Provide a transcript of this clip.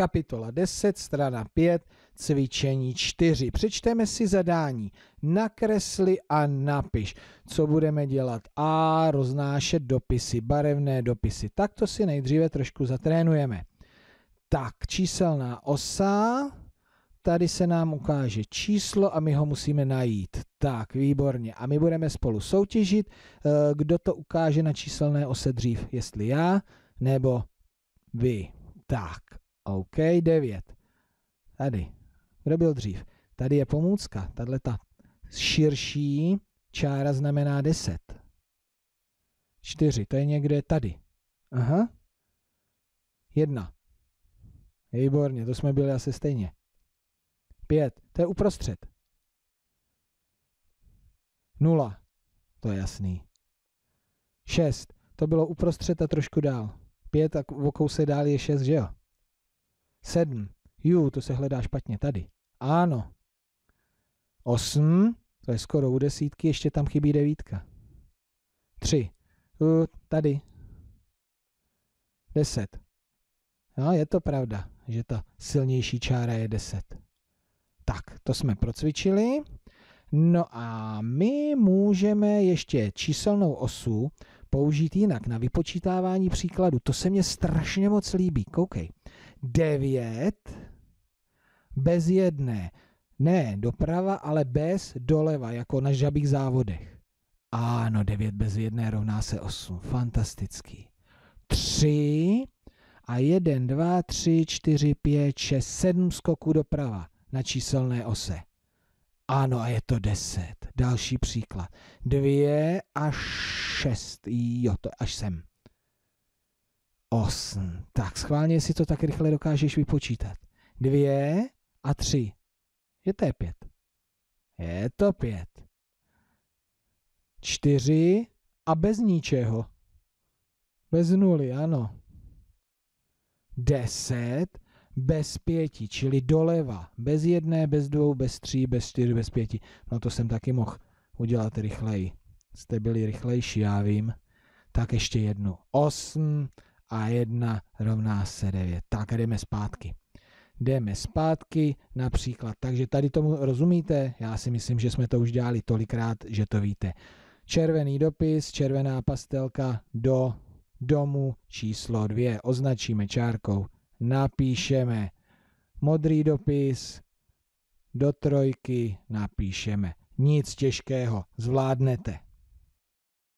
kapitola 10, strana 5, cvičení 4. Přečteme si zadání. Nakresli a napiš, co budeme dělat. A roznášet dopisy, barevné dopisy. Tak to si nejdříve trošku zatrénujeme. Tak, číselná osa. Tady se nám ukáže číslo a my ho musíme najít. Tak, výborně. A my budeme spolu soutěžit, eh, kdo to ukáže na číselné ose dřív, jestli já nebo vy. Tak OK, 9. Tady. Kdo byl dřív? Tady je pomůcka. Tahle ta širší čára znamená 10. 4. To je někde tady. Aha. 1. Výborně, to jsme byli asi stejně. 5. To je uprostřed. 0. To je jasný. 6. To bylo uprostřed a trošku dál. 5 a v se dál je 6, že jo? Sedm. Jú, to se hledá špatně tady. Ano. Osm. To je skoro u desítky, ještě tam chybí devítka. Tři. U, tady. Deset. No, je to pravda, že ta silnější čára je deset. Tak, to jsme procvičili. No a my můžeme ještě číselnou osu použít jinak na vypočítávání příkladu. To se mně strašně moc líbí. Koukej. 9 bez jedné. Ne doprava, ale bez doleva, jako na žabých závodech. Ano, 9 bez jedné rovná se 8. Fantastický. 3 a 1, 2, 3, 4, 5, 6, 7 skoků doprava na číselné ose. Ano, a je to 10. Další příklad. 2 až 6. Jo, to až sem. 8. Tak schválně si to tak rychle dokážeš vypočítat. 2 a 3. Je to 5. Je to 5. 4 a bez ničeho. Bez nuly, ano. 10 bez pěti, čili doleva. Bez jedné, bez dvou, bez tří, bez čtyř, bez pěti. No to jsem taky mohl udělat rychleji. Jste byli rychlejší, já vím. Tak ještě jednu. 8 a 1 rovná se 9. Tak a jdeme zpátky. Jdeme zpátky například. Takže tady tomu rozumíte? Já si myslím, že jsme to už dělali tolikrát, že to víte. Červený dopis, červená pastelka do domu číslo 2. Označíme čárkou. Napíšeme modrý dopis, do trojky napíšeme. Nic těžkého, zvládnete.